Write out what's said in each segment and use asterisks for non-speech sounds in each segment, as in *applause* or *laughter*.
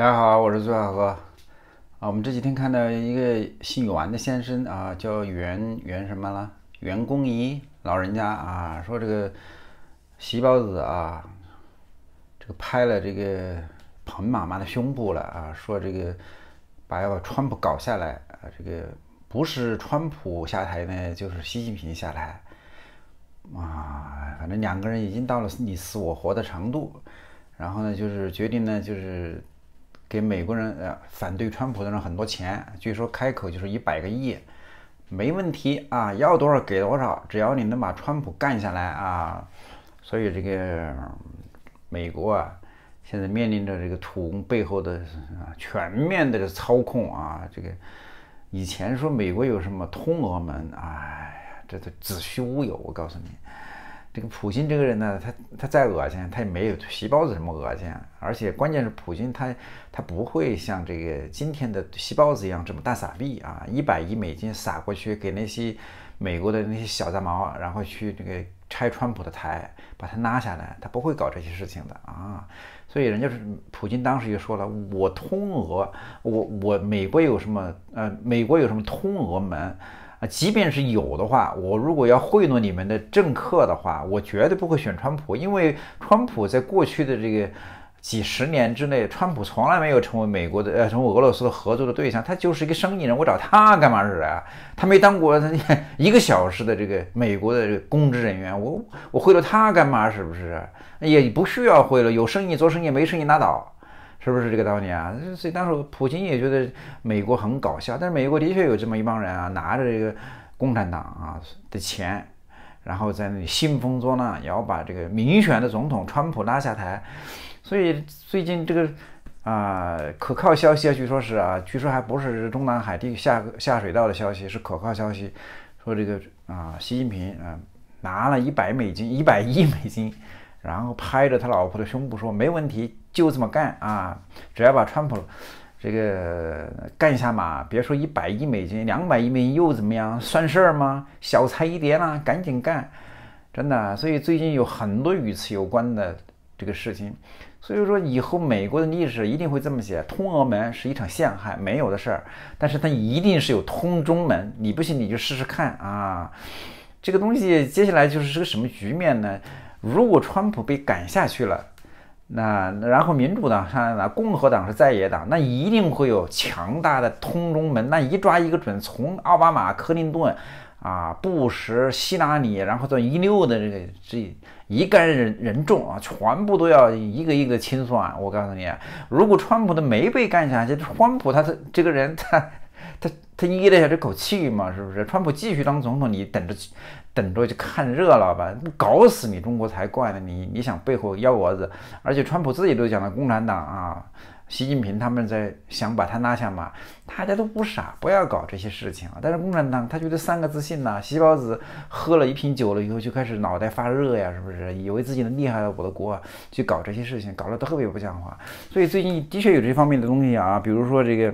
大家好，我是朱小哥啊。我们这几天看到一个姓袁的先生啊，叫袁袁什么了？袁公仪老人家啊，说这个习包子啊，这个拍了这个彭妈妈的胸部了啊，说这个把要把川普搞下来啊，这个不是川普下台呢，就是习近平下台啊，反正两个人已经到了你死我活的程度，然后呢，就是决定呢，就是。给美国人，呃，反对川普的人很多钱，据说开口就是一百个亿，没问题啊，要多少给多少，只要你能把川普干下来啊。所以这个美国啊，现在面临着这个土工背后的啊全面的操控啊。这个以前说美国有什么通俄门，哎呀，这都子虚乌有，我告诉你。这个普京这个人呢，他他再恶心，他也没有西包子什么恶心。而且关键是，普京他他不会像这个今天的西包子一样这么大撒币啊，一百亿美金撒过去给那些美国的那些小杂毛，然后去这个拆川普的台，把他拉下来。他不会搞这些事情的啊。所以人家是普京当时就说了：“我通俄，我我美国有什么呃，美国有什么通俄门？”啊，即便是有的话，我如果要贿赂你们的政客的话，我绝对不会选川普，因为川普在过去的这个几十年之内，川普从来没有成为美国的呃，成为俄罗斯的合作的对象，他就是一个生意人，我找他干嘛是啊？他没当过一个小时的这个美国的公职人员，我我贿赂他干嘛？是不是？也不需要贿赂，有生意做生意，没生意拉倒。是不是这个道理啊？所以当时普京也觉得美国很搞笑，但是美国的确有这么一帮人啊，拿着这个共产党啊的钱，然后在那里兴风作浪，也要把这个民选的总统川普拉下台。所以最近这个啊，可靠消息啊，据说是啊，据说还不是中南海地下下水道的消息，是可靠消息，说这个啊，习近平啊拿了一百美金，一百亿美金，然后拍着他老婆的胸部说没问题。就这么干啊！只要把川普这个干下马，别说一百亿美金，两百亿美金又怎么样？算事儿吗？小菜一碟啦！赶紧干，真的。所以最近有很多与此有关的这个事情。所以说，以后美国的历史一定会这么写：通俄门是一场陷害，没有的事儿。但是它一定是有通中门。你不信，你就试试看啊！这个东西接下来就是是个什么局面呢？如果川普被赶下去了？那然后民主党，看那共和党是在野党，那一定会有强大的通中门，那一抓一个准。从奥巴马、克林顿，啊，布什、希拉里，然后这一溜的这个这一干人人众啊，全部都要一个一个清算。我告诉你，如果川普他没被干下去，这川普他这这个人他。他噎了一下这口气嘛，是不是？川普继续当总统，你等着，等着就看热闹吧。搞死你中国才怪呢！你你想背后幺蛾子？而且川普自己都讲了，共产党啊，习近平他们在想把他拉下马。大家都不傻，不要搞这些事情。但是共产党他觉得三个自信呐，西包子喝了一瓶酒了以后就开始脑袋发热呀，是不是？以为自己能厉害了，我的国去搞这些事情，搞得特别不像话。所以最近的确有这方面的东西啊，比如说这个。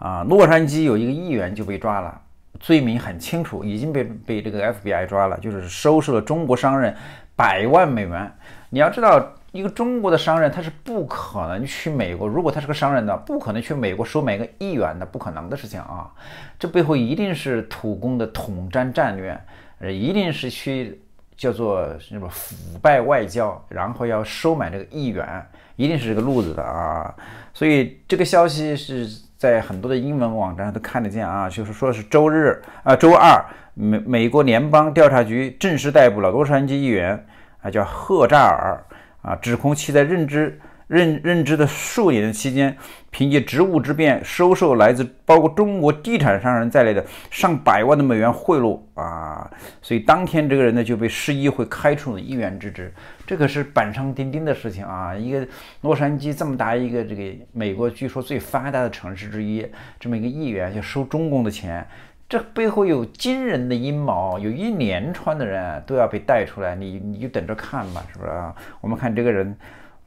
啊，洛杉矶有一个议员就被抓了，罪名很清楚，已经被被这个 FBI 抓了，就是收受了中国商人百万美元。你要知道，一个中国的商人他是不可能去美国，如果他是个商人的，不可能去美国收买个议员的，不可能的事情啊。这背后一定是土工的统战战略，呃，一定是去叫做什么腐败外交，然后要收买这个议员，一定是这个路子的啊。所以这个消息是。在很多的英文网站都看得见啊，就是说是周日啊，周二美美国联邦调查局正式逮捕了洛杉矶议员啊，叫赫扎尔啊，指控其在任职。任任职的数年的期间，凭借职务之便收受来自包括中国地产商人在内的上百万的美元贿赂啊，所以当天这个人呢就被市议会开除了议员之职，这可是板上钉钉的事情啊！一个洛杉矶这么大一个这个美国据说最发达的城市之一，这么一个议员就收中共的钱，这背后有惊人的阴谋，有一连串的人都要被带出来，你你就等着看吧，是不是啊？我们看这个人。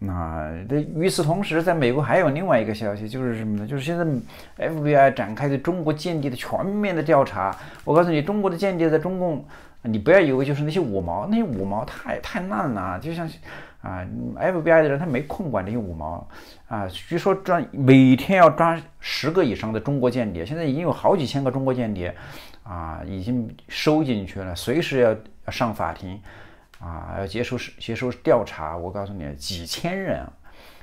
那这与此同时，在美国还有另外一个消息，就是什么呢？就是现在 FBI 展开对中国间谍的全面的调查。我告诉你，中国的间谍在中共，你不要以为就是那些五毛，那些五毛太太烂了。就像啊，FBI 的人他没空管这些五毛啊，据说抓每天要抓十个以上的中国间谍，现在已经有好几千个中国间谍啊，已经收进去了，随时要上法庭。啊，要接受接受调查。我告诉你，几千人，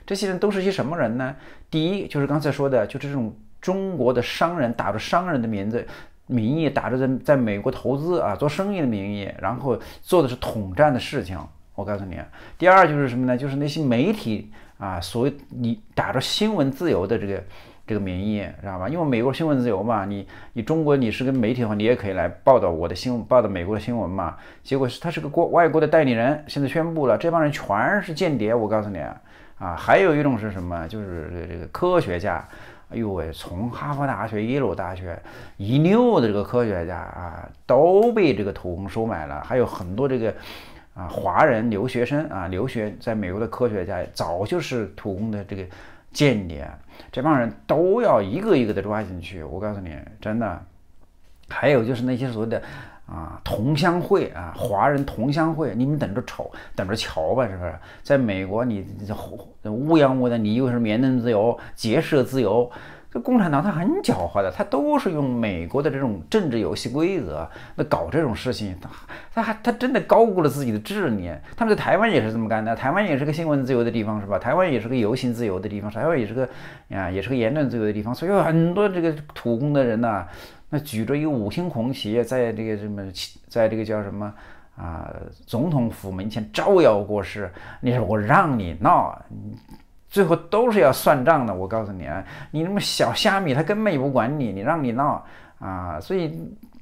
这些人都是些什么人呢？第一就是刚才说的，就是这种中国的商人，打着商人的名字、名义，打着在在美国投资啊、做生意的名义，然后做的是统战的事情。我告诉你，第二就是什么呢？就是那些媒体啊，所谓你打着新闻自由的这个。这个名义，知道吧？因为美国新闻自由嘛，你你中国你是跟媒体的话，你也可以来报道我的新闻，报道美国的新闻嘛。结果是，他是个国外国的代理人，现在宣布了，这帮人全是间谍。我告诉你啊，还有一种是什么？就是这个这个科学家，哎呦喂，从哈佛大学、耶鲁大学一溜的这个科学家啊，都被这个土工收买了。还有很多这个啊，华人留学生啊，留学在美国的科学家，早就是土工的这个。间谍，这帮人都要一个一个的抓进去。我告诉你，真的。还有就是那些所谓的啊，同乡会啊，华人同乡会，你们等着瞅，等着瞧吧，是不是？在美国，你乌泱乌的，你又是言论自由，结社自由。这共产党他很狡猾的，他都是用美国的这种政治游戏规则，那搞这种事情，他他还他真的高估了自己的智力。他们在台湾也是这么干的，台湾也是个新闻自由的地方，是吧？台湾也是个游行自由的地方，台湾也是个啊，也是个言论自由的地方。所以有很多这个土工的人呐，那举着一个五星红旗，在这个什么，在这个叫什么啊，总统府门前招摇过市。你说我让你闹？最后都是要算账的，我告诉你啊，你那么小虾米，他根本也不管你，你让你闹啊，所以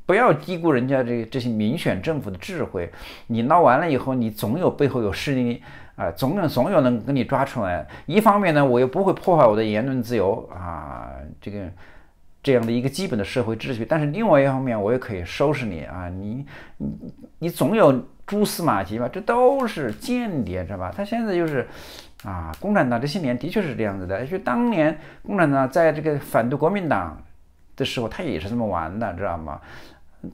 不要低估人家这这些民选政府的智慧。你闹完了以后，你总有背后有势力啊，总有总有能给你抓出来。一方面呢，我又不会破坏我的言论自由啊，这个。这样的一个基本的社会秩序，但是另外一方面，我也可以收拾你啊！你你你总有蛛丝马迹吧？这都是间谍，知道吧？他现在就是，啊，共产党这些年的确是这样子的。就当年共产党在这个反对国民党的时候，他也是这么玩的，知道吗？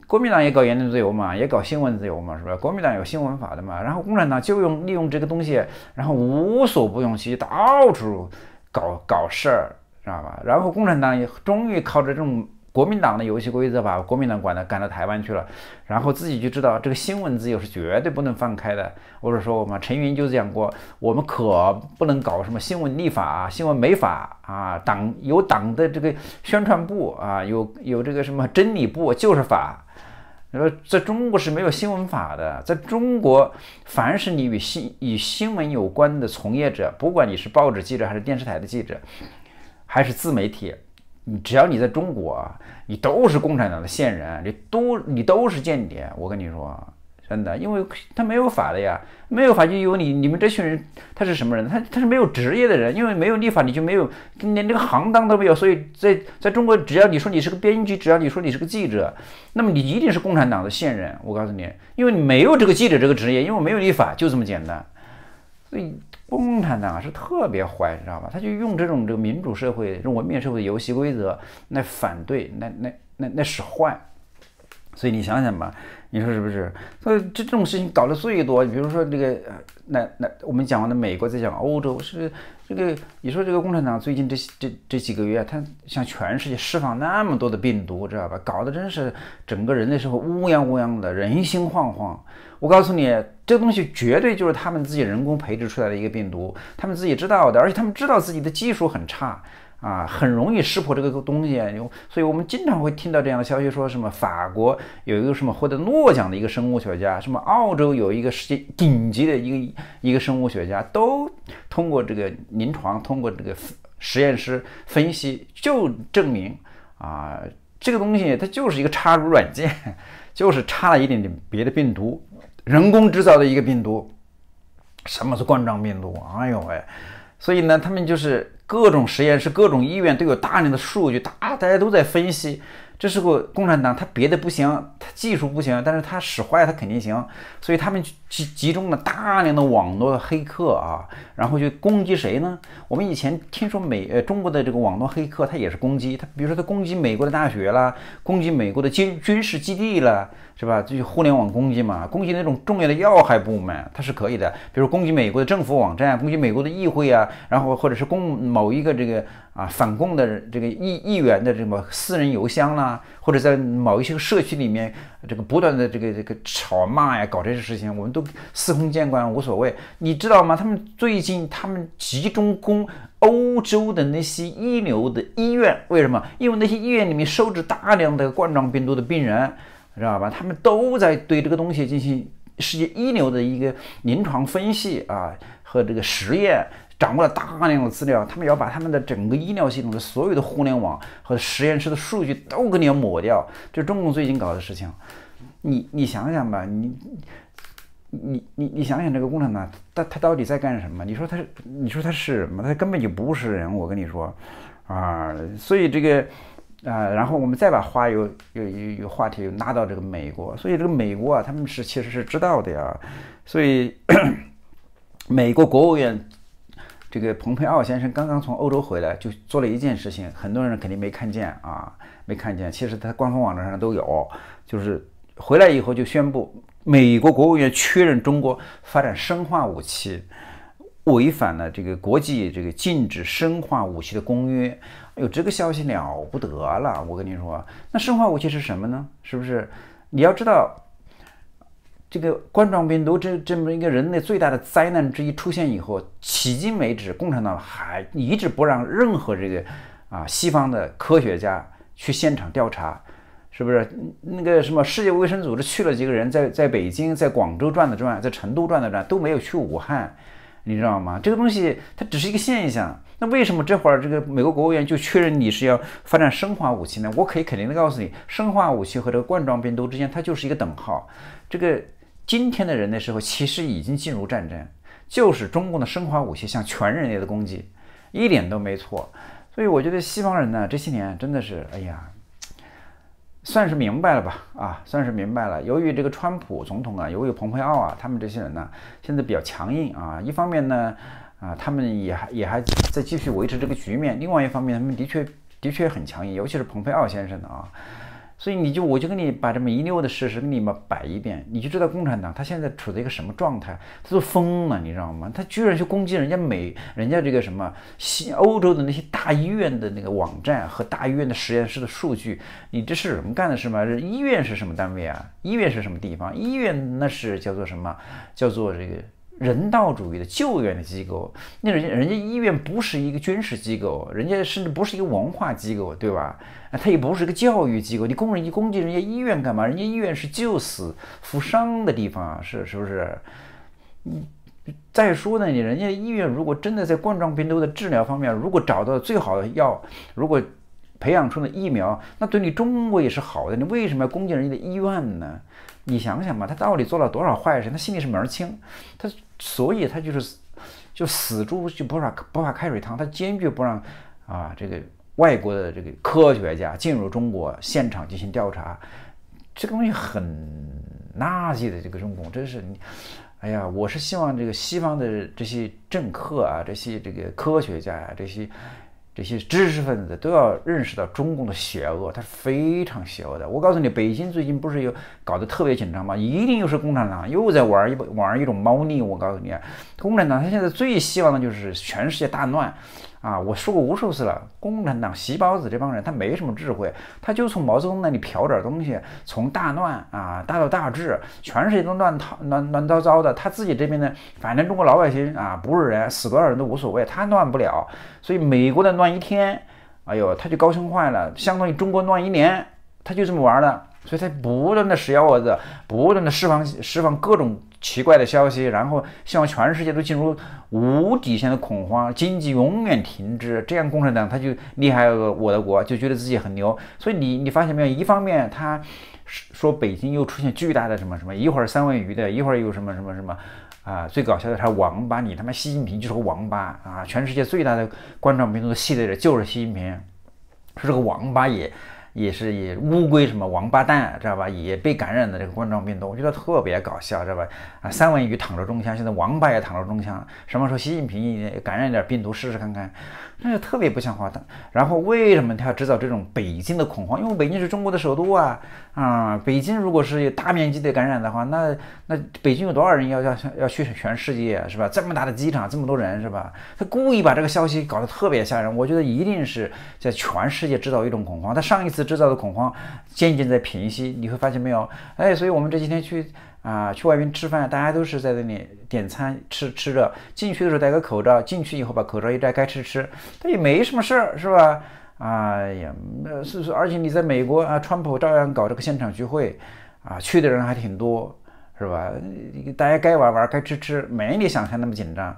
国民党也搞言论自由嘛，也搞新闻自由嘛，是吧？国民党有新闻法的嘛，然后共产党就用利用这个东西，然后无所不用其极，到处搞搞事儿。知道吧？然后共产党也终于靠着这种国民党的游戏规则，把国民党管的赶到台湾去了。然后自己就知道，这个新闻自由是绝对不能放开的。或者说，我们陈云就讲过，我们可不能搞什么新闻立法、新闻美法啊。党有党的这个宣传部啊，有有这个什么真理部，就是法。你说在中国是没有新闻法的。在中国，凡是你与新与新闻有关的从业者，不管你是报纸记者还是电视台的记者。还是自媒体，你只要你在中国，你都是共产党的线人，你都你都是间谍。我跟你说，真的，因为他没有法的呀，没有法就有你你们这群人他是什么人？他他是没有职业的人，因为没有立法，你就没有连这个行当都没有。所以在在中国，只要你说你是个编剧，只要你说你是个记者，那么你一定是共产党的线人。我告诉你，因为你没有这个记者这个职业，因为我没有立法，就这么简单。所以。共产党是特别坏，你知道吧？他就用这种这个民主社会、这种文明社会的游戏规则来反对，那那那那使坏，所以你想想吧。你说是不是？所以这这种事情搞得最多，比如说这个，呃，那那我们讲完的美国，再讲欧洲，是这个，你说这个共产党最近这这这几个月，他向全世界释放那么多的病毒，知道吧？搞得真是整个人类社会乌泱乌泱的，人心惶惶。我告诉你，这东西绝对就是他们自己人工培植出来的一个病毒，他们自己知道的，而且他们知道自己的技术很差。啊，很容易识破这个东西，所以我们经常会听到这样的消息，说什么法国有一个什么获得诺奖的一个生物学家，什么澳洲有一个世界顶级的一个一个生物学家，都通过这个临床，通过这个实验室分析，就证明啊，这个东西它就是一个插入软件，就是插了一点点别的病毒，人工制造的一个病毒。什么是冠状病毒？哎呦喂，所以呢，他们就是。各种实验室、各种医院都有大量的数据，大大家都在分析。这是个共产党，他别的不行，他技术不行，但是他使坏他肯定行。所以他们集集中了大量的网络黑客啊，然后就攻击谁呢？我们以前听说美呃中国的这个网络黑客，他也是攻击他，比如说他攻击美国的大学啦，攻击美国的军军事基地啦，是吧？就互联网攻击嘛，攻击那种重要的要害部门，他是可以的。比如攻击美国的政府网站，攻击美国的议会啊，然后或者是攻某一个这个啊反共的这个议议员的什么私人邮箱啦。或者在某一些社区里面，这个不断的这个这个吵骂呀，搞这些事情，我们都司空见惯，无所谓。你知道吗？他们最近他们集中攻欧洲的那些一流的医院，为什么？因为那些医院里面收治大量的冠状病毒的病人，知道吧？他们都在对这个东西进行世界一流的一个临床分析啊和这个实验。掌握了大量的资料，他们要把他们的整个医疗系统的所有的互联网和实验室的数据都给你抹掉，这是中国最近搞的事情。你你想想吧，你你你你想想这个共产党，他他到底在干什么？你说他是？你说他是什么？他根本就不是人，我跟你说啊。所以这个啊，然后我们再把话又又又又话题拉到这个美国，所以这个美国啊，他们是其实是知道的呀。所以 *coughs* 美国国务院。这个蓬佩奥先生刚刚从欧洲回来，就做了一件事情，很多人肯定没看见啊，没看见。其实他官方网站上都有，就是回来以后就宣布，美国国务院确认中国发展生化武器，违反了这个国际这个禁止生化武器的公约。哎呦，这个消息了不得了，我跟你说，那生化武器是什么呢？是不是？你要知道。这个冠状病毒这这么一个人类最大的灾难之一出现以后，迄今为止，共产党还一直不让任何这个啊西方的科学家去现场调查，是不是？那个什么世界卫生组织去了几个人，在在北京、在广州转了转，在成都转了转，都没有去武汉，你知道吗？这个东西它只是一个现象，那为什么这会儿这个美国国务院就确认你是要发展生化武器呢？我可以肯定的告诉你，生化武器和这个冠状病毒之间它就是一个等号，这个。今天的人类社会其实已经进入战争，就是中共的生化武器向全人类的攻击，一点都没错。所以我觉得西方人呢这些年真的是，哎呀，算是明白了吧？啊，算是明白了。由于这个川普总统啊，由于蓬佩奥啊，他们这些人呢，现在比较强硬啊。一方面呢，啊，他们也还也还在继续维持这个局面；另外一方面，他们的确的确很强硬，尤其是蓬佩奥先生的啊。所以你就我就跟你把这么一溜的事实给你们摆一遍，你就知道共产党他现在处在一个什么状态，他都疯了，你知道吗？他居然去攻击人家美人家这个什么西欧洲的那些大医院的那个网站和大医院的实验室的数据，你这是什么干的事吗？医院是什么单位啊？医院是什么地方？医院那是叫做什么？叫做这个。人道主义的救援的机构，那人家人家医院不是一个军事机构，人家甚至不是一个文化机构，对吧？啊，它也不是一个教育机构。你攻人，你攻击人家医院干嘛？人家医院是救死扶伤的地方，是是不是？你再说呢？你人家医院如果真的在冠状病毒的治疗方面，如果找到最好的药，如果培养出的疫苗，那对你中国也是好的。你为什么要攻击人家的医院呢？你想想吧，他到底做了多少坏事？他心里是门儿清。他所以他就是，就死猪就不怕不怕开水烫。他坚决不让啊这个外国的这个科学家进入中国现场进行调查。这个东西很垃圾的，这个中国真是。哎呀，我是希望这个西方的这些政客啊，这些这个科学家呀，这些。这些知识分子都要认识到中共的邪恶，它非常邪恶的。我告诉你，北京最近不是有搞得特别紧张吗？一定又是共产党又在玩一玩一种猫腻。我告诉你，共产党他现在最希望的就是全世界大乱。啊，我说过无数次了，共产党、习包子这帮人，他没什么智慧，他就从毛泽东那里嫖点东西，从大乱啊，大到大治，全是一都乱套、乱乱糟糟的。他自己这边呢，反正中国老百姓啊，不是人，死多少人都无所谓，他乱不了。所以美国的乱一天，哎呦，他就高兴坏了，相当于中国乱一年，他就这么玩的。所以他不断的使幺蛾子，不断的释放释放各种。奇怪的消息，然后希望全世界都进入无底线的恐慌，经济永远停滞，这样共产党他就厉害了，我的国就觉得自己很牛。所以你你发现没有？一方面他说北京又出现巨大的什么什么，一会儿三文鱼的，一会儿又什么什么什么啊！最搞笑的，他王八，你他妈习近平就是个王八啊！全世界最大的状病民族系列的就是习近平，是这个王八也。也是以乌龟什么王八蛋知道吧？也被感染的这个冠状病毒，我觉得特别搞笑，知道吧？啊，三文鱼躺着中枪，现在王八也躺着中枪。什么时候习近平也感染点病毒试试看看？那就特别不像话的。然后为什么他要制造这种北京的恐慌？因为北京是中国的首都啊！啊，北京如果是有大面积的感染的话，那那北京有多少人要要要去全世界是吧？这么大的机场，这么多人是吧？他故意把这个消息搞得特别吓人，我觉得一定是在全世界制造一种恐慌。他上一次。制造的恐慌渐渐在平息，你会发现没有？哎，所以我们这几天去啊，去外面吃饭，大家都是在那里点餐吃吃着。进去的时候戴个口罩，进去以后把口罩一摘，该吃吃，他也没什么事儿，是吧？哎呀，那是而且你在美国啊，川普照样搞这个现场聚会啊，去的人还挺多，是吧？大家该玩玩，该吃吃，没你想象那么紧张。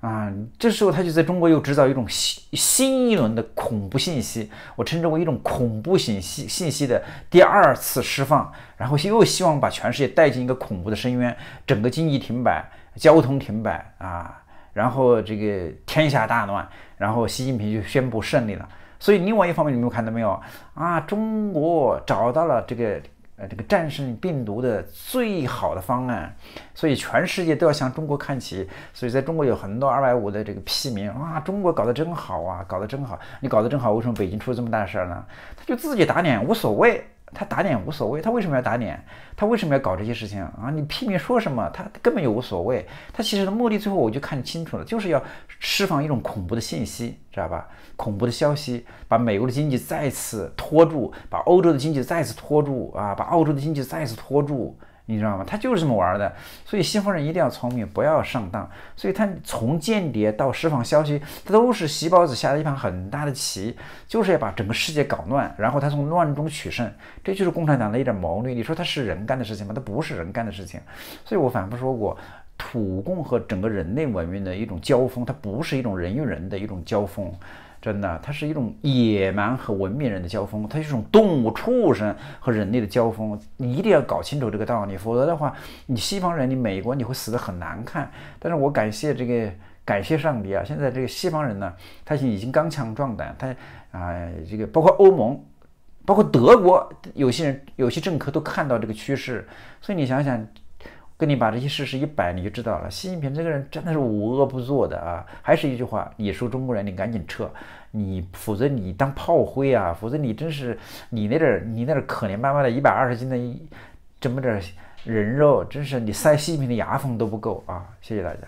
啊，这时候他就在中国又制造一种新新一轮的恐怖信息，我称之为一种恐怖信息信息的第二次释放，然后又希望把全世界带进一个恐怖的深渊，整个经济停摆，交通停摆啊，然后这个天下大乱，然后习近平就宣布胜利了。所以另外一方面，你们看到没有啊？中国找到了这个。呃，这个战胜病毒的最好的方案，所以全世界都要向中国看齐。所以在中国有很多二百五的这个屁民，啊，中国搞得真好啊，搞得真好，你搞得真好，为什么北京出这么大事儿呢？他就自己打脸，无所谓。他打脸无所谓，他为什么要打脸？他为什么要搞这些事情啊？你拼命说什么，他根本就无所谓。他其实的目的，最后我就看清楚了，就是要释放一种恐怖的信息，知道吧？恐怖的消息，把美国的经济再次拖住，把欧洲的经济再次拖住啊，把澳洲的经济再次拖住。你知道吗？他就是这么玩的，所以西方人一定要聪明，不要上当。所以他从间谍到释放消息，他都是包子下了一盘很大的棋，就是要把整个世界搞乱，然后他从乱中取胜。这就是共产党的一点谋略。你说他是人干的事情吗？他不是人干的事情。所以我反复说过，土共和整个人类文明的一种交锋，它不是一种人与人的一种交锋。真的，它是一种野蛮和文明人的交锋，它是一种动物、畜生和人类的交锋，你一定要搞清楚这个道理，否则的话，你西方人，你美国，你会死的很难看。但是我感谢这个，感谢上帝啊！现在这个西方人呢，他已经刚强壮胆，他啊，这个包括欧盟，包括德国，有些人、有些政客都看到这个趋势，所以你想想。跟你把这些事实一摆，你就知道了。习近平这个人真的是无恶不作的啊！还是一句话，你说中国人，你赶紧撤，你否则你当炮灰啊！否则你真是你那点儿你那点儿可怜巴巴的一百二十斤的这么点儿人肉，真是你塞习近平的牙缝都不够啊！谢谢大家。